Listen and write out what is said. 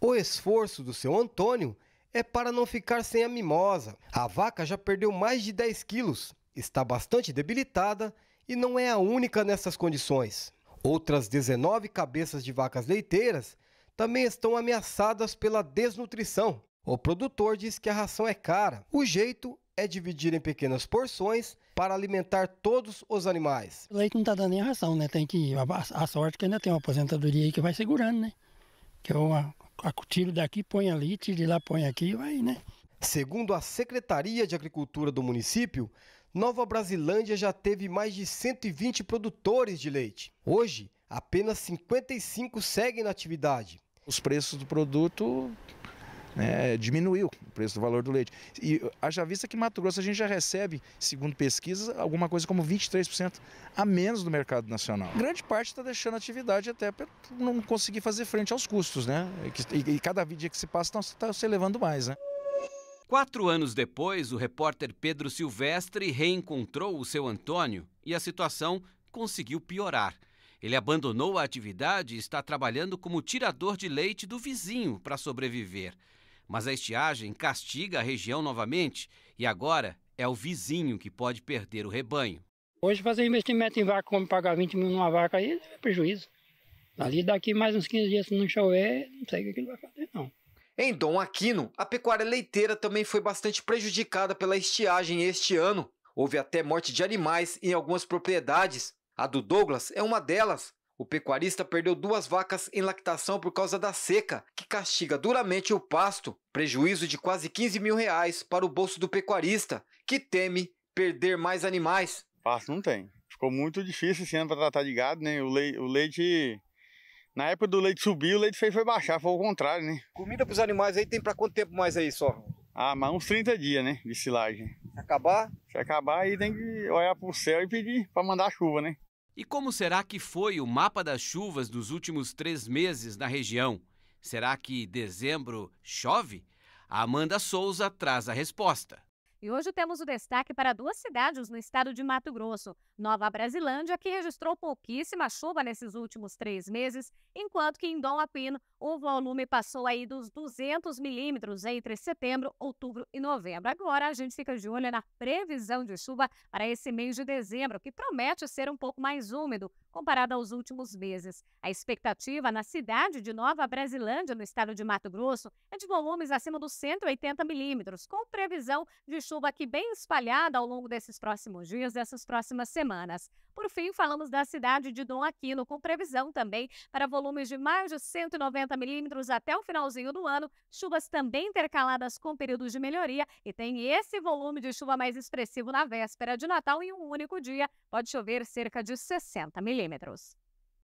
O esforço do seu Antônio é para não ficar sem a mimosa. A vaca já perdeu mais de 10 quilos, está bastante debilitada e não é a única nessas condições. Outras 19 cabeças de vacas leiteiras também estão ameaçadas pela desnutrição. O produtor diz que a ração é cara. O jeito é dividir em pequenas porções para alimentar todos os animais. Leite não está dando nem ração, né? Tem que a, a sorte que ainda tem uma aposentadoria aí que vai segurando, né? Que eu é a, a, tiro daqui, põe ali, tiro de lá, põe aqui, vai, né? Segundo a Secretaria de Agricultura do município, Nova Brasilândia já teve mais de 120 produtores de leite. Hoje, apenas 55 seguem na atividade. Os preços do produto né, diminuiu o preço do valor do leite. E haja vista que Mato Grosso a gente já recebe, segundo pesquisas, alguma coisa como 23% a menos do mercado nacional. Grande parte está deixando atividade até para não conseguir fazer frente aos custos, né? E, e cada dia que se passa está tá se elevando mais, né? Quatro anos depois, o repórter Pedro Silvestre reencontrou o seu Antônio e a situação conseguiu piorar. Ele abandonou a atividade e está trabalhando como tirador de leite do vizinho para sobreviver. Mas a estiagem castiga a região novamente e agora é o vizinho que pode perder o rebanho. Hoje fazer investimento em vaca, como pagar 20 mil numa vaca aí, é prejuízo. Ali daqui mais uns 15 dias, se não chover, não sei o que aquilo vai fazer, não. Em Dom Aquino, a pecuária leiteira também foi bastante prejudicada pela estiagem este ano. Houve até morte de animais em algumas propriedades. A do Douglas é uma delas. O pecuarista perdeu duas vacas em lactação por causa da seca, que castiga duramente o pasto, prejuízo de quase 15 mil reais para o bolso do pecuarista, que teme perder mais animais. Pasto não tem. Ficou muito difícil esse ano para tratar de gado, né? O, le o leite. Na época do leite subir, o leite feio foi baixar, foi o contrário, né? Comida para os animais aí tem para quanto tempo mais aí só? Ah, mais uns 30 dias, né? De silagem. Se acabar? Se acabar, aí tem que olhar para o céu e pedir para mandar chuva, né? E como será que foi o mapa das chuvas dos últimos três meses na região? Será que dezembro chove? A Amanda Souza traz a resposta. E hoje temos o destaque para duas cidades no estado de Mato Grosso. Nova Brasilândia, que registrou pouquíssima chuva nesses últimos três meses, enquanto que em Dom o volume passou aí dos 200 milímetros entre setembro, outubro e novembro. Agora a gente fica de olho na previsão de chuva para esse mês de dezembro, que promete ser um pouco mais úmido, comparada aos últimos meses. A expectativa na cidade de Nova Brasilândia, no estado de Mato Grosso, é de volumes acima dos 180 milímetros, com previsão de chuva aqui bem espalhada ao longo desses próximos dias, dessas próximas semanas. Por fim, falamos da cidade de Dom Aquino, com previsão também para volumes de mais de 190 milímetros até o finalzinho do ano, chuvas também intercaladas com períodos de melhoria e tem esse volume de chuva mais expressivo na véspera de Natal em um único dia, pode chover cerca de 60 milímetros. metros.